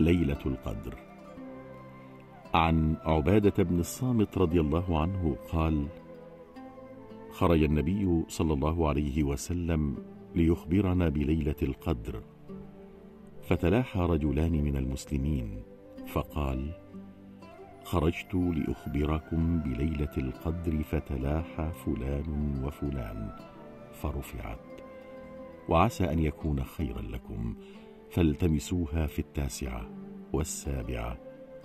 ليلة القدر عن عبادة بن الصامت رضي الله عنه قال خرج النبي صلى الله عليه وسلم ليخبرنا بليلة القدر فتلاحى رجلان من المسلمين فقال خرجت لأخبركم بليلة القدر فتلاحى فلان وفلان فرفعت وعسى أن يكون خيرا لكم فالتمسوها في التاسعة والسابعة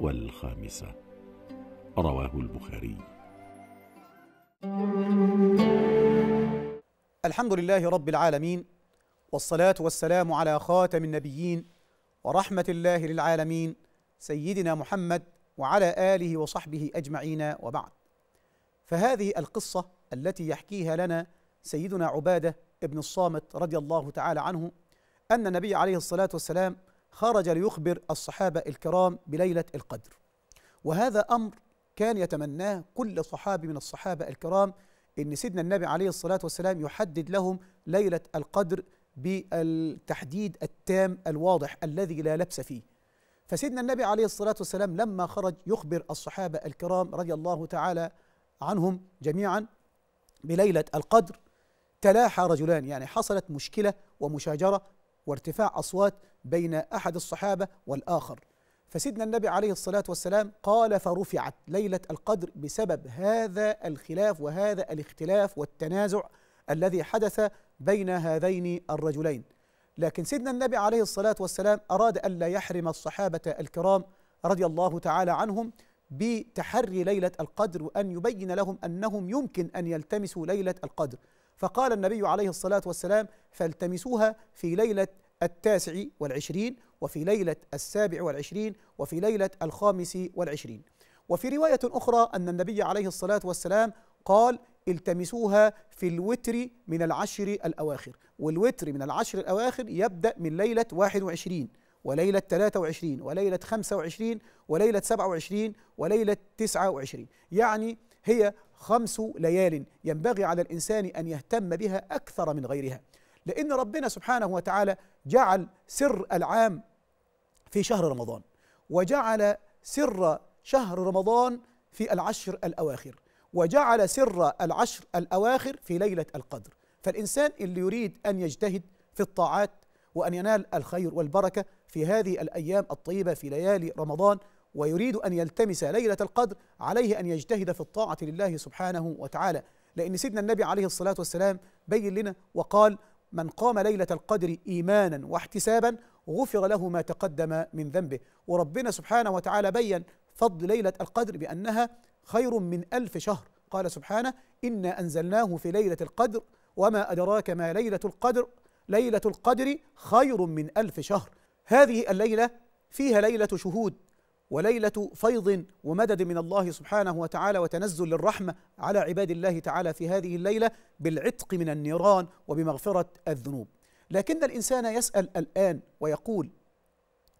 والخامسة رواه البخاري الحمد لله رب العالمين والصلاة والسلام على خاتم النبيين ورحمة الله للعالمين سيدنا محمد وعلى آله وصحبه أجمعين وبعد فهذه القصة التي يحكيها لنا سيدنا عبادة ابن الصامت رضي الله تعالى عنه أن النبي عليه الصلاة والسلام خرج ليخبر الصحابة الكرام بليلة القدر وهذا أمر كان يتمناه كل صحابي من الصحابة الكرام إن سيدنا النبي عليه الصلاة والسلام يحدد لهم ليلة القدر بالتحديد التام الواضح الذي لا لبس فيه فسيدنا النبي عليه الصلاة والسلام لما خرج يخبر الصحابة الكرام رضي الله تعالى عنهم جميعا بليلة القدر تلاحى رجلان يعني حصلت مشكلة ومشاجرة وارتفاع أصوات بين أحد الصحابة والآخر فسيدنا النبي عليه الصلاة والسلام قال فرفعت ليلة القدر بسبب هذا الخلاف وهذا الاختلاف والتنازع الذي حدث بين هذين الرجلين لكن سيدنا النبي عليه الصلاة والسلام أراد ألا يحرم الصحابة الكرام رضي الله تعالى عنهم بتحري ليلة القدر وأن يبين لهم أنهم يمكن أن يلتمسوا ليلة القدر فقال النبي عليه الصلاة والسلام فالتمسوها في ليلة التاسع والعشرين وفي ليلة السابع والعشرين وفي ليلة الخامس والعشرين وفي رواية أخرى أن النبي عليه الصلاة والسلام قال التمسوها في الوتر من العشر الأواخر والوتر من العشر الأواخر يبدأ من ليلة 21 وليلة 23 وليلة 25 وليلة 27 وليلة 29 يعني هي خمس ليال ينبغي على الإنسان أن يهتم بها أكثر من غيرها لأن ربنا سبحانه وتعالى جعل سر العام في شهر رمضان وجعل سر شهر رمضان في العشر الأواخر وجعل سر العشر الأواخر في ليلة القدر فالإنسان اللي يريد أن يجتهد في الطاعات وأن ينال الخير والبركة في هذه الأيام الطيبة في ليالي رمضان ويريد أن يلتمس ليلة القدر عليه أن يجتهد في الطاعة لله سبحانه وتعالى لأن سيدنا النبي عليه الصلاة والسلام بين لنا وقال من قام ليلة القدر إيمانا واحتسابا غفر له ما تقدم من ذنبه وربنا سبحانه وتعالى بين فضل ليلة القدر بأنها خير من ألف شهر قال سبحانه إنا أنزلناه في ليلة القدر وما أدراك ما ليلة القدر ليلة القدر خير من ألف شهر هذه الليلة فيها ليلة شهود وليلة فيض ومدد من الله سبحانه وتعالى وتنزل للرحمة على عباد الله تعالى في هذه الليلة بالعتق من النيران وبمغفرة الذنوب لكن الإنسان يسأل الآن ويقول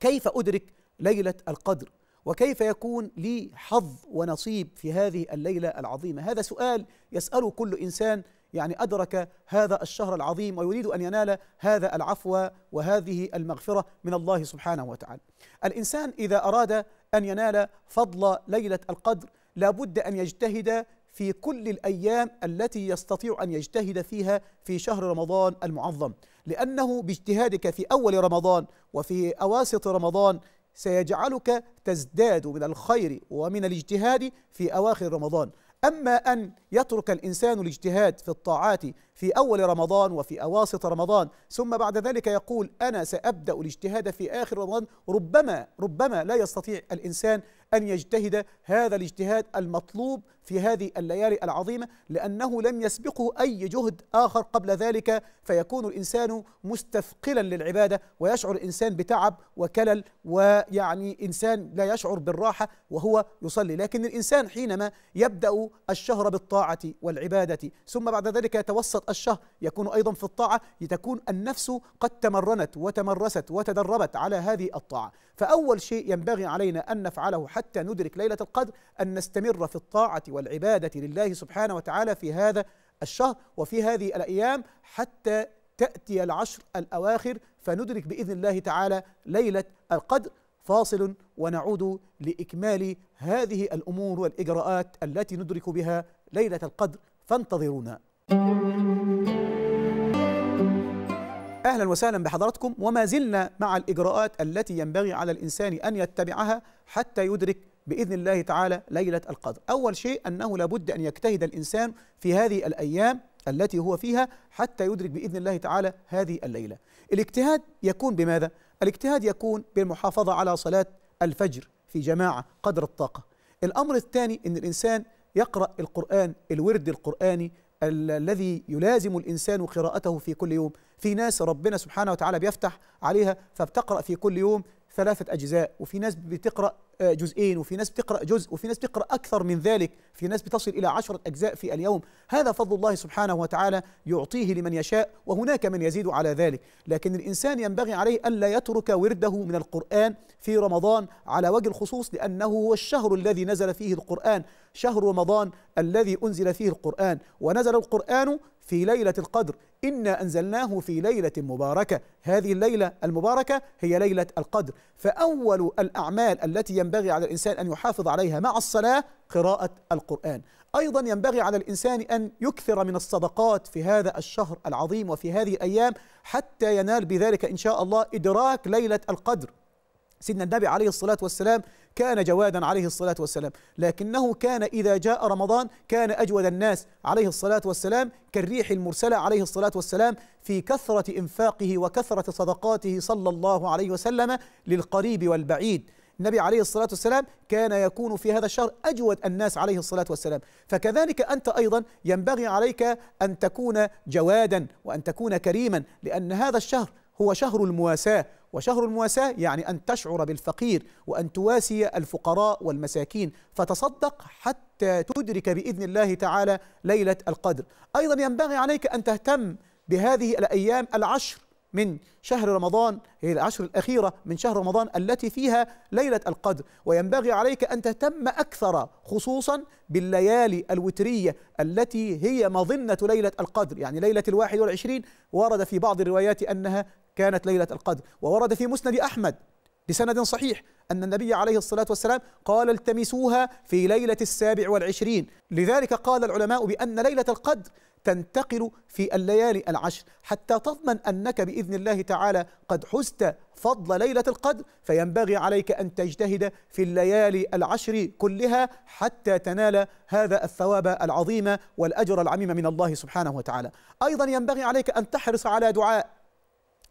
كيف أدرك ليلة القدر وكيف يكون لي حظ ونصيب في هذه الليلة العظيمة هذا سؤال يسأله كل إنسان يعني أدرك هذا الشهر العظيم ويريد أن ينال هذا العفو وهذه المغفرة من الله سبحانه وتعالى الإنسان إذا أراد أن ينال فضل ليلة القدر لابد أن يجتهد في كل الأيام التي يستطيع أن يجتهد فيها في شهر رمضان المعظم لأنه باجتهادك في أول رمضان وفي أواسط رمضان سيجعلك تزداد من الخير ومن الاجتهاد في أواخر رمضان أما أن يترك الإنسان الاجتهاد في الطاعات في أول رمضان وفي أواسط رمضان ثم بعد ذلك يقول أنا سأبدأ الاجتهاد في آخر رمضان ربما ربما لا يستطيع الإنسان أن يجتهد هذا الاجتهاد المطلوب في هذه الليالي العظيمة لأنه لم يسبقه أي جهد آخر قبل ذلك فيكون الإنسان مستثقلا للعبادة ويشعر الإنسان بتعب وكلل ويعني إنسان لا يشعر بالراحة وهو يصلي لكن الإنسان حينما يبدأ الشهر بالطاعة والعبادة ثم بعد ذلك يتوسط الشهر يكون أيضا في الطاعة لتكون النفس قد تمرنت وتمرست وتدربت على هذه الطاعة فأول شيء ينبغي علينا أن نفعله حتى ندرك ليلة القدر أن نستمر في الطاعة والعبادة لله سبحانه وتعالى في هذا الشهر وفي هذه الأيام حتى تأتي العشر الأواخر فندرك بإذن الله تعالى ليلة القدر فاصل ونعود لإكمال هذه الأمور والإجراءات التي ندرك بها ليلة القدر فانتظرونا اهلا وسهلا بحضراتكم وما زلنا مع الاجراءات التي ينبغي على الانسان ان يتبعها حتى يدرك باذن الله تعالى ليله القدر. اول شيء انه لابد ان يجتهد الانسان في هذه الايام التي هو فيها حتى يدرك باذن الله تعالى هذه الليله. الاجتهاد يكون بماذا؟ الاجتهاد يكون بالمحافظه على صلاه الفجر في جماعه قدر الطاقه. الامر الثاني ان الانسان يقرا القران الورد القراني الذي يلازم الإنسان قراءته في كل يوم في ناس ربنا سبحانه وتعالى بيفتح عليها فبتقرأ في كل يوم ثلاثة أجزاء وفي ناس بتقرأ آه، جزئين وفي ناس بتقرأ جزء وفي ناس بتقرأ أكثر من ذلك في ناس بتصل إلى عشرة أجزاء في اليوم هذا فضل الله سبحانه وتعالى يعطيه لمن يشاء وهناك من يزيد على ذلك لكن الإنسان ينبغي عليه ألا يترك ورده من القرآن في رمضان على وجه الخصوص لأنه هو الشهر الذي نزل فيه القرآن شهر رمضان الذي أنزل فيه القرآن ونزل القرآن في ليلة القدر إنا أنزلناه في ليلة مباركة هذه الليلة المباركة هي ليلة القدر فأول الأعمال التي ينبغي على الإنسان أن يحافظ عليها مع الصلاة قراءة القرآن أيضا ينبغي على الإنسان أن يكثر من الصدقات في هذا الشهر العظيم وفي هذه الأيام حتى ينال بذلك إن شاء الله إدراك ليلة القدر سيدنا النبي عليه الصلاة والسلام كان جوادا عليه الصلاة والسلام لكنه كان إذا جاء رمضان كان أجود الناس عليه الصلاة والسلام كالريح المرسلة عليه الصلاة والسلام في كثرة إنفاقه وكثرة صدقاته صلى الله عليه وسلم للقريب والبعيد النبي عليه الصلاة والسلام كان يكون في هذا الشهر أجود الناس عليه الصلاة والسلام فكذلك أنت أيضا ينبغي عليك أن تكون جوادا وأن تكون كريما لأن هذا الشهر هو شهر المواساة وشهر المواساة يعني أن تشعر بالفقير وأن تواسي الفقراء والمساكين فتصدق حتى تدرك بإذن الله تعالى ليلة القدر أيضا ينبغي عليك أن تهتم بهذه الأيام العشر من شهر رمضان هي العشر الأخيرة من شهر رمضان التي فيها ليلة القدر وينبغي عليك أن تهتم أكثر خصوصا بالليالي الوترية التي هي مظنة ليلة القدر يعني ليلة الواحد والعشرين ورد في بعض الروايات أنها كانت ليلة القدر وورد في مسند أحمد بسند صحيح أن النبي عليه الصلاة والسلام قال التمسوها في ليلة السابع والعشرين لذلك قال العلماء بأن ليلة القدر تنتقل في الليالي العشر حتى تضمن أنك بإذن الله تعالى قد حزت فضل ليلة القدر فينبغي عليك أن تجتهد في الليالي العشر كلها حتى تنال هذا الثواب العظيم والأجر العميم من الله سبحانه وتعالى أيضا ينبغي عليك أن تحرص على دعاء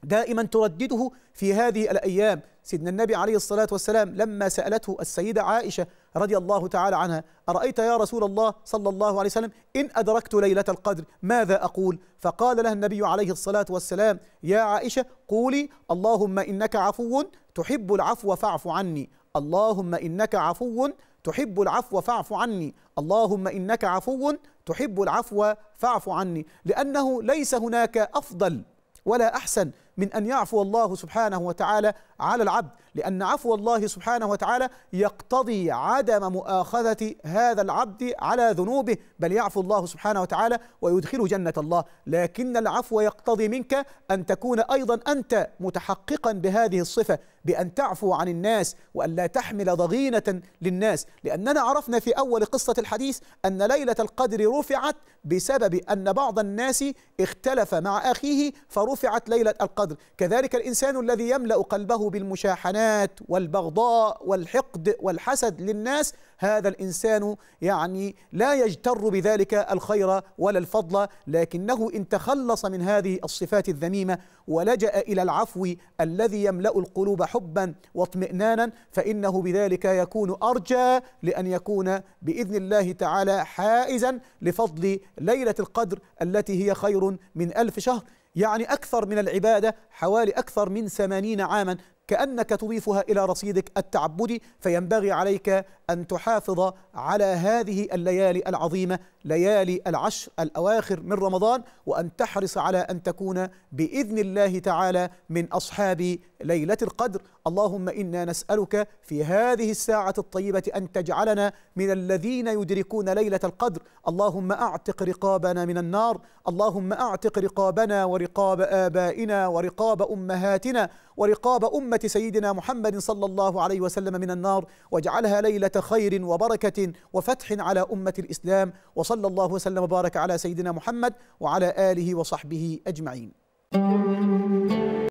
دائما تردده في هذه الأيام سيدنا النبي عليه الصلاة والسلام لما سألته السيدة عائشة رضي الله تعالى عنها أرأيت يا رسول الله صلى الله عليه وسلم إن أدركت ليلة القدر ماذا أقول فقال لها النبي عليه الصلاة والسلام يا عائشة قولي اللهم إنك عفو تحب العفو فاعف عني اللهم إنك عفو تحب العفو فاعف عني اللهم إنك عفو تحب العفو فاعف عني لأنه ليس هناك أفضل ولا أحسن من أن يعفو الله سبحانه وتعالى على العبد لأن عفو الله سبحانه وتعالى يقتضي عدم مؤاخذة هذا العبد على ذنوبه بل يعفو الله سبحانه وتعالى ويدخل جنة الله لكن العفو يقتضي منك أن تكون أيضا أنت متحققا بهذه الصفة بأن تعفو عن الناس وأن لا تحمل ضغينة للناس لأننا عرفنا في أول قصة الحديث أن ليلة القدر رفعت بسبب أن بعض الناس اختلف مع أخيه فرفعت ليلة القدر القدر كذلك الإنسان الذي يملأ قلبه بالمشاحنات والبغضاء والحقد والحسد للناس هذا الإنسان يعني لا يجتر بذلك الخير ولا الفضل لكنه إن تخلص من هذه الصفات الذميمة ولجأ إلى العفو الذي يملأ القلوب حبا واطمئنانا فإنه بذلك يكون أرجى لأن يكون بإذن الله تعالى حائزا لفضل ليلة القدر التي هي خير من ألف شهر يعني أكثر من العبادة حوالي أكثر من ثمانين عاما كأنك تضيفها إلى رصيدك التعبدي فينبغي عليك أن تحافظ على هذه الليالي العظيمة ليالي العشر الأواخر من رمضان وأن تحرص على أن تكون بإذن الله تعالى من أصحاب ليلة القدر اللهم إنا نسألك في هذه الساعة الطيبة أن تجعلنا من الذين يدركون ليلة القدر اللهم أعتق رقابنا من النار اللهم أعتق رقابنا ورقاب آبائنا ورقاب أمهاتنا ورقاب أمة سيدنا محمد صلى الله عليه وسلم من النار واجعلها ليلة خير وبركة وفتح على أمة الإسلام وصلى الله وسلم وبارك على سيدنا محمد وعلى آله وصحبه أجمعين